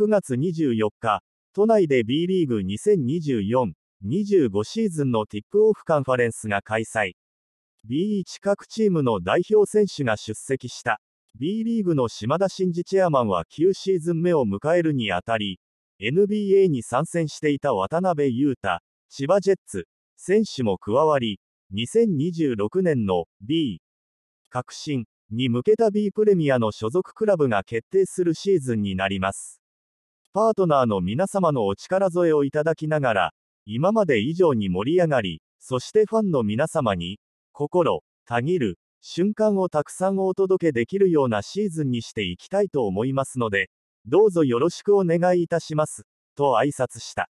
9月24日、都内で B リーグ2024-25シーズンのティップオフカンファレンスが開催。B1 各チームの代表選手が出席した。B リーグの島田真二チェアマンは9シーズン目を迎えるにあたり、NBA に参戦していた渡辺裕太、千葉ジェッツ、選手も加わり、2026年の B 革新に向けた B プレミアの所属クラブが決定するシーズンになります。パートナーの皆様のお力添えをいただきながら、今まで以上に盛り上がり、そしてファンの皆様に、心、たぎる、瞬間をたくさんお届けできるようなシーズンにしていきたいと思いますので、どうぞよろしくお願いいたします、と挨拶した。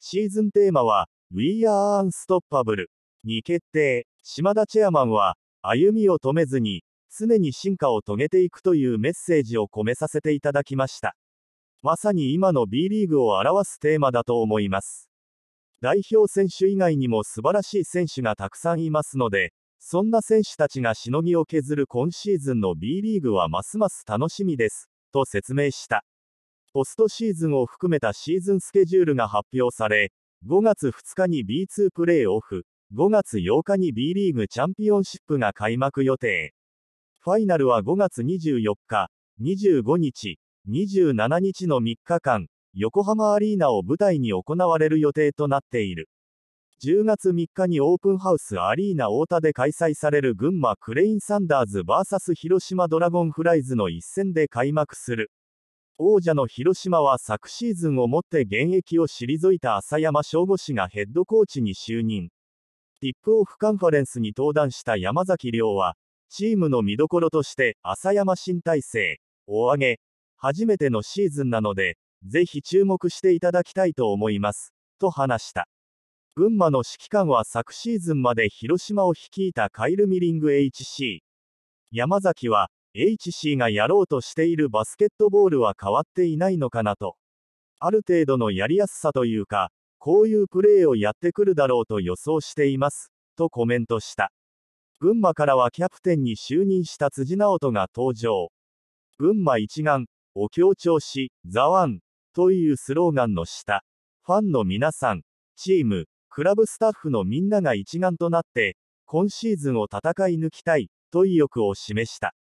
シーズンテーマは、We are Unstoppable に決定。島田チェアマンは、歩みを止めずに、常に進化を遂げていくというメッセージを込めさせていただきました。まさに今の B リーグを表すテーマだと思います。代表選手以外にも素晴らしい選手がたくさんいますので、そんな選手たちがしのぎを削る今シーズンの B リーグはますます楽しみです、と説明した。ポストシーズンを含めたシーズンスケジュールが発表され、5月2日に B2 プレーオフ、5月8日に B リーグチャンピオンシップが開幕予定。ファイナルは5月24日、25日、27日の3日間、横浜アリーナを舞台に行われる予定となっている。10月3日にオープンハウスアリーナ太田で開催される群馬クレインサンダーズ VS 広島ドラゴンフライズの一戦で開幕する。王者の広島は昨シーズンをもって現役を退いた浅山翔吾氏がヘッドコーチに就任。ティップオフカンファレンスに登壇した山崎亮は、チームの見どころとして、浅山新体制を上げ、初めてのシーズンなので、ぜひ注目していただきたいと思います、と話した。群馬の指揮官は昨シーズンまで広島を率いたカイル・ミリング HC。山崎は、HC がやろうとしているバスケットボールは変わっていないのかなと。ある程度のやりやすさというか、こういうプレーをやってくるだろうと予想しています、とコメントした。群馬からはキャプテンに就任した辻直人が登場。群馬一丸、を強調し、ザワンというスローガンの下、ファンの皆さん、チーム、クラブスタッフのみんなが一丸となって、今シーズンを戦い抜きたいと意欲を示した。